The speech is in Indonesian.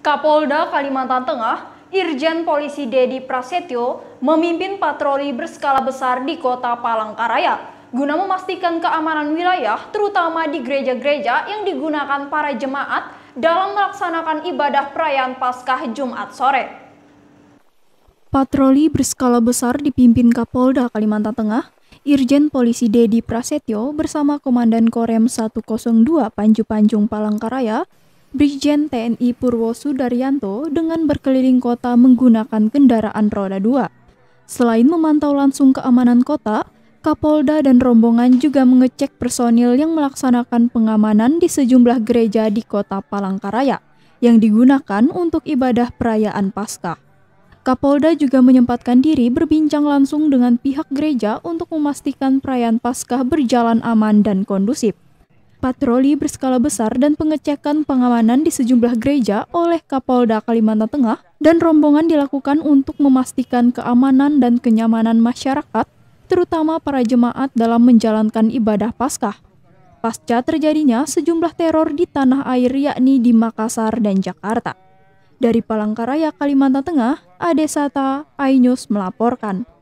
Kapolda Kalimantan Tengah, Irjen Polisi Dedi Prasetyo memimpin patroli berskala besar di kota Palangkaraya guna memastikan keamanan wilayah terutama di gereja-gereja yang digunakan para jemaat dalam melaksanakan ibadah perayaan Paskah Jumat sore. Patroli berskala besar dipimpin Kapolda Kalimantan Tengah, Irjen Polisi Dedi Prasetyo bersama Komandan Korem 102 Panju Panjung Palangkaraya Brigjen TNI Purwo Sudaryanto dengan berkeliling kota menggunakan kendaraan roda dua. Selain memantau langsung keamanan kota, Kapolda dan rombongan juga mengecek personil yang melaksanakan pengamanan di sejumlah gereja di kota Palangkaraya yang digunakan untuk ibadah perayaan Paskah. Kapolda juga menyempatkan diri berbincang langsung dengan pihak gereja untuk memastikan perayaan Paskah berjalan aman dan kondusif patroli berskala besar dan pengecekan pengamanan di sejumlah gereja oleh Kapolda Kalimantan Tengah dan rombongan dilakukan untuk memastikan keamanan dan kenyamanan masyarakat, terutama para jemaat dalam menjalankan ibadah Paskah. Pasca terjadinya sejumlah teror di tanah air yakni di Makassar dan Jakarta. Dari Palangkaraya, Kalimantan Tengah, Adesata Ainus melaporkan.